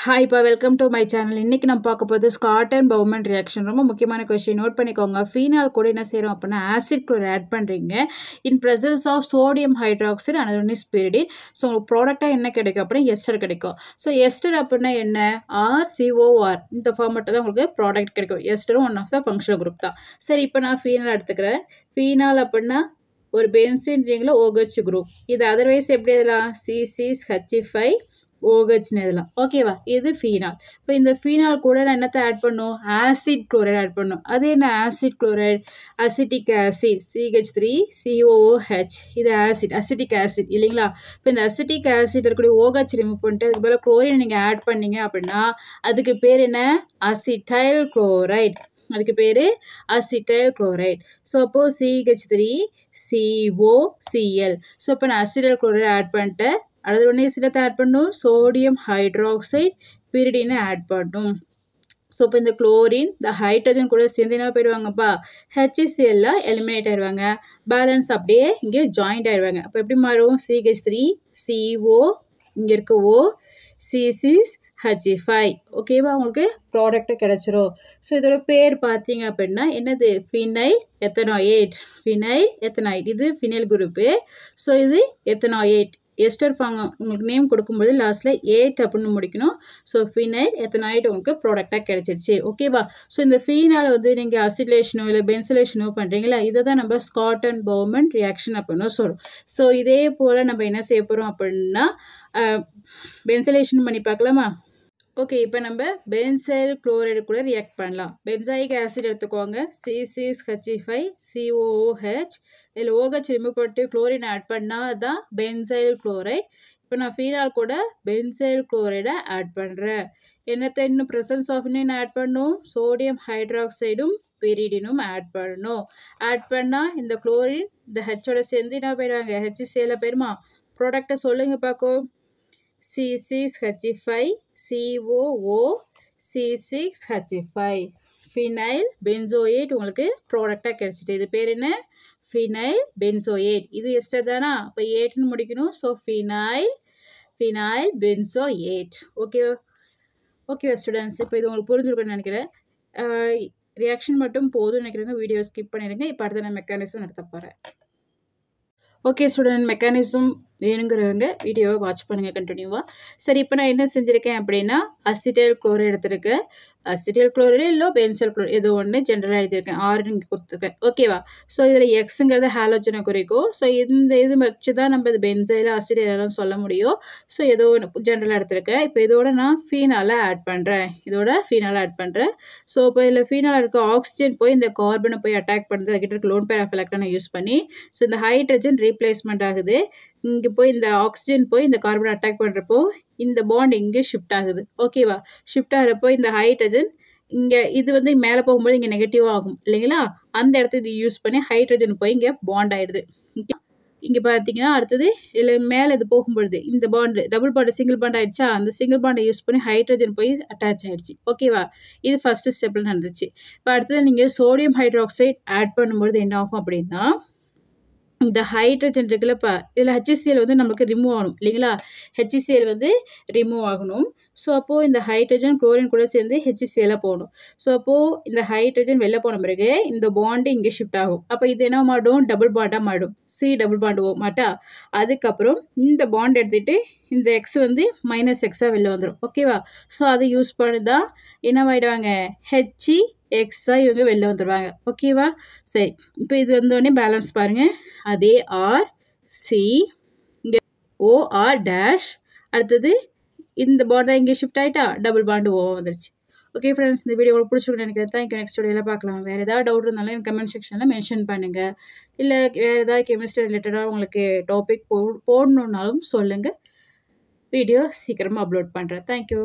hi இப்போ welcome to my channel இன்றைக்கி நம்ம பார்க்க போகிறது ஸ்காட் அண்ட் பவுமன் ரியாக்ஷன் ரொம்ப முக்கியமான கொஷின் நோட் பண்ணிக்கோங்க ஃபீனால் கூட என்ன செய்கிறோம் அப்படின்னா ஆசிட் குளோர் ஆட் பண்ணுறீங்க in presence of sodium hydroxide and ஒன்னி இஸ் ஸோ உங்களுக்கு ப்ராடக்டாக என்ன கிடைக்கும் அப்படின்னா எஸ்டர் கிடைக்கும் ஸோ எஸ்டர் அப்படின்னா என்ன ஆர் சிஓஆர் இந்த மட்டும் தான் உங்களுக்கு ப்ராடக்ட் கிடைக்கும் எஸ்டரும் one of the functional group தான் சரி இப்போ நான் ஃபீனால் எடுத்துக்கிறேன் ஃபீனால் அப்படின்னா ஒரு பென்சின் ரிங்கில் ஓகச் குரூப் இது அதர்வைஸ் எப்படி இதெல்லாம் சிசிஸ் ஹச்இஃபை ஓகேச்சுன்னு இதெல்லாம் ஓகேவா இது ஃபீனால் இப்போ இந்த ஃபீனால் கூட நான் என்னத்தை ஆட் பண்ணும் ஆசிட் குளோரைடு ஆட் பண்ணும் அது என்ன acid chloride acetic acid CH three COH இது ஆசிட் அசிட்டிக் ஆசிட் இல்லைங்களா இப்போ இந்த அசிட்டிக் ஆசிட் இருக்கக்கூடிய ஓகச் ரிமூவ் பண்ணிட்டு அதுக்கு போல் குளோரின் நீங்கள் ஆட் பண்ணீங்க அப்படின்னா அதுக்கு பேர் என்ன அசிட்டைல் குளோரைட் அதுக்கு பேர் அசிட்டைல் குளோரைட் ஸோ அப்போது சிஹெச் த்ரீ சிஓசிஎல் ஸோ இப்போ நான் அசிடல் குளோரைட் ஆட் பண்ணிட்டேன் அடுத்த உடனே சிலத்தை ஆட் பண்ணும் சோடியம் ஹைட்ராக்சைட் பிரிடினை ஆட் பண்ணும் ஸோ இப்போ இந்த குளோரின் இந்த ஹைட்ரஜன் கூட சேர்ந்து என்ன போயிடுவாங்கப்பா ஹெச்சிசிஎல்ல எலிமினேட் ஆயிடுவாங்க பேலன்ஸ் அப்படியே இங்கே ஜாயிண்ட் ஆயிடுவாங்க அப்போ எப்படி மாறும் சிஹெச் த்ரீ சிஓ இங்கே இருக்க ஓ சி சிஸ் ஹச்சி ஃபைவ் ஓகேவா உங்களுக்கு ப்ராடக்ட்டு கிடச்சிரும் ஸோ இதோட பேர் பார்த்தீங்க அப்படின்னா என்னது ஃபினைல் எயிட் ஃபினைல் எத்தனாய்ட் இது ஃபினைல் குரூப்பு ஸோ இது எயிட் எஸ்டர் ஃபாங் உங்களுக்கு நேம் கொடுக்கும்போது லாஸ்ட்டில் ஏட் அப்படின்னு முடிக்கணும் ஸோ ஃபினைல் எத்தனாய்ட் உங்களுக்கு ப்ராடக்டாக கிடச்சிருச்சு ஓகேவா ஸோ இந்த ஃபீனால் வந்து நீங்கள் அசிலேஷனோ இல்லை பென்சிலேஷனோ பண்ணுறீங்களா இதை தான் நம்ம ஸ்காட் அண்ட் பவுமெண்ட் ரியாக்ஷன் அப்படின்னு சொல்கிறோம் ஸோ இதே போல் நம்ம என்ன செய்ய போகிறோம் அப்படின்னா பென்சிலேஷன் பண்ணி பார்க்கலாமா ஓகே இப்போ நம்ம பென்சைல் குளோரைடு கூட ரியாக்ட் பண்ணலாம் பென்சாயிக் ஆசிட் எடுத்துக்கோங்க சிசிஎஸ்ஹெச்இ ஃபைவ் சிஓஓஹெச் இதில் ஓஹெச் ரிமூவ் பண்ணிட்டு குளோரின் ஆட் பண்ணால் தான் பென்சைல் குளோரைட் இப்போ நான் ஃபீனால் கூட பென்சைல் குளோரைடை ஆட் பண்ணுறேன் என்னத்தை இன்னும் ப்ரெசன்ஸ் ஆஃப் இன்னும் ஆட் பண்ணும் சோடியம் ஹைட்ராக்சைடும் பெரிடினும் ஆட் பண்ணணும் ஆட் பண்ணால் இந்த குளோரின் இந்த ஹெச்சோட சேர்ந்து என்ன போயிடுவாங்க சேல போயிருமா ப்ராடக்டை சொல்லுங்கள் பார்க்கும் C6H5, COO, C6H5 phenyl benzoate உங்களுக்கு ப்ராடக்டாக கிடச்சிட்டு இது பேர் என்ன ஃபினைல் பென்சோயேட் இது எஸ்டர் தானா இப்போ ஏட்னு முடிக்கணும் so phenyl phenyl benzoate okay ஓகேவா ஸ்டூடெண்ட்ஸ் இப்போ இது உங்களுக்கு புரிஞ்சுருக்குன்னு நினைக்கிறேன் ரியாக்ஷன் மட்டும் போதும்னு நினைக்கிறவங்க வீடியோ ஸ்கிப் பண்ணிடுங்க இப்போ அடுத்த நான் மெக்கானிசம் நடத்த போகிறேன் ஓகே ஸ்டூடெண்ட் மெக்கானிசம் வேணுங்கிறவங்க வீடியோவை வாட்ச் பண்ணுங்கள் கண்டினியூவாக சரி இப்போ நான் என்ன செஞ்சுருக்கேன் அப்படின்னா அசிட்டைல் குளோரை எடுத்திருக்கேன் அசிட்டைல் குளோரைடு இல்லை பென்சல் குளோரைடு ஏதோ ஒன்று ஜென்ரலாக எழுதியிருக்கேன் ஆறு இங்கே கொடுத்துருக்கேன் ஓகேவா ஸோ இதில் எக்ஸுங்கிறது ஹாலோஜனை குறிக்கும் ஸோ இந்த இது வச்சு தான் நம்ம இது பென்சைல் அசிடைலெலாம் சொல்ல முடியும் ஸோ ஏதோ ஒன்று ஜென்ரலாக எடுத்திருக்கேன் இப்போ இதோட நான் ஃபீனாலாக ஆட் பண்ணுறேன் இதோட ஃபீனால் ஆட் பண்ணுறேன் ஸோ இப்போ இதில் ஃபீனால் இருக்க ஆக்சிஜன் போய் இந்த கார்பனை போய் அட்டாக் பண்ணுறது அதுக்கிட்ட இருக்க லோன் பேர் நான் யூஸ் பண்ணி ஸோ இந்த ஹைட்ரஜன் ரீப்ளேஸ்மெண்ட் ஆகுது இங்கே போய் இந்த ஆக்சிஜன் போய் இந்த கார்பன் அட்டாக் பண்ணுறப்போ இந்த பாண்ட் இங்கே ஷிஃப்ட் ஆகுது ஓகேவா ஷிஃப்ட் ஆகிறப்போ இந்த ஹைட்ரஜன் இங்கே இது வந்து மேலே போகும்போது இங்கே நெகட்டிவாக ஆகும் இல்லைங்களா அந்த இடத்த இது யூஸ் பண்ணி ஹைட்ரஜன் போய் இங்கே பாண்ட் ஆகிடுது இங்கே பார்த்தீங்கன்னா அடுத்தது இல்லை மேலே இது போகும்பொழுது இந்த bond double bond single bond ஆயிடுச்சா அந்த சிங்கிள் பாண்டை யூஸ் பண்ணி ஹைட்ரஜன் போய் அட்டாச் ஆகிடுச்சு ஓகேவா இது ஃபஸ்ட்டு ஸ்டெப்பில் நடந்துச்சு இப்போ அடுத்தது நீங்கள் சோடியம் ஹைட்ராக்சைடு ஆட் பண்ணும்பொழுது என்ன ஆகும் அப்படின்னா இந்த ஹைட்ரஜன் இருக்குல்ல இப்போ இதில் ஹெச்சிசிஎல் வந்து நம்மளுக்கு ரிமூவ் ஆகணும் இல்லைங்களா ஹெச்சிசிஎல் வந்து ரிமூவ் ஆகணும் ஸோ அப்போது இந்த ஹைட்ரஜன் குளோரின் கூட சேர்ந்து ஹெச்சிசிஎலாக போகணும் ஸோ அப்போது இந்த ஹைட்ரஜன் வெளில போன பிறகு இந்த பாண்டு இங்கே ஷிஃப்ட் ஆகும் அப்போ இது என்ன மாடும் டபுள் பாண்டாக மாடும் சி டபுள் பாண்டு ஓ மாட்டா அதுக்கப்புறம் இந்த பாண்ட் எடுத்துகிட்டு இந்த எக்ஸ் வந்து மைனஸ் எக்ஸாக வெளில வந்துடும் ஓகேவா ஸோ அதை யூஸ் பண்ணி தான் ஆகிடுவாங்க ஹெச்சி எக்ஸ்ட்ரா இவங்க வெளில வந்துடுவாங்க ஓகேவா சரி இப்போ இது வந்தோடனே பேலன்ஸ் பாருங்கள் அதே ஆர் சி இங்கே ஓஆர் டேஷ் அடுத்தது இந்த பார்டர் இங்கே ஷிஃப்ட் ஆகிட்டா டபுள் பாண்டு ஓ வந்துருச்சு ஓகே ஃப்ரெண்ட்ஸ் இந்த வீடியோ பிடிச்சிருக்கு நினைக்கிறேன் தேங்க்யூ நெக்ஸ்ட் வீடியோவில் பார்க்கலாம் வேறு ஏதாவது டவுட் இருந்தாலும் எனக்கு கமெண்ட் செக்ஷனில் மென்ஷன் பண்ணுங்கள் இல்லை வேறு ஏதாவது கெமிஸ்ட்ரி ரிலேட்டடாக உங்களுக்கு டாபிக் போ போடணுன்னாலும் சொல்லுங்கள் வீடியோ சீக்கிரமாக அப்லோட் பண்ணுறேன் தேங்க்யூ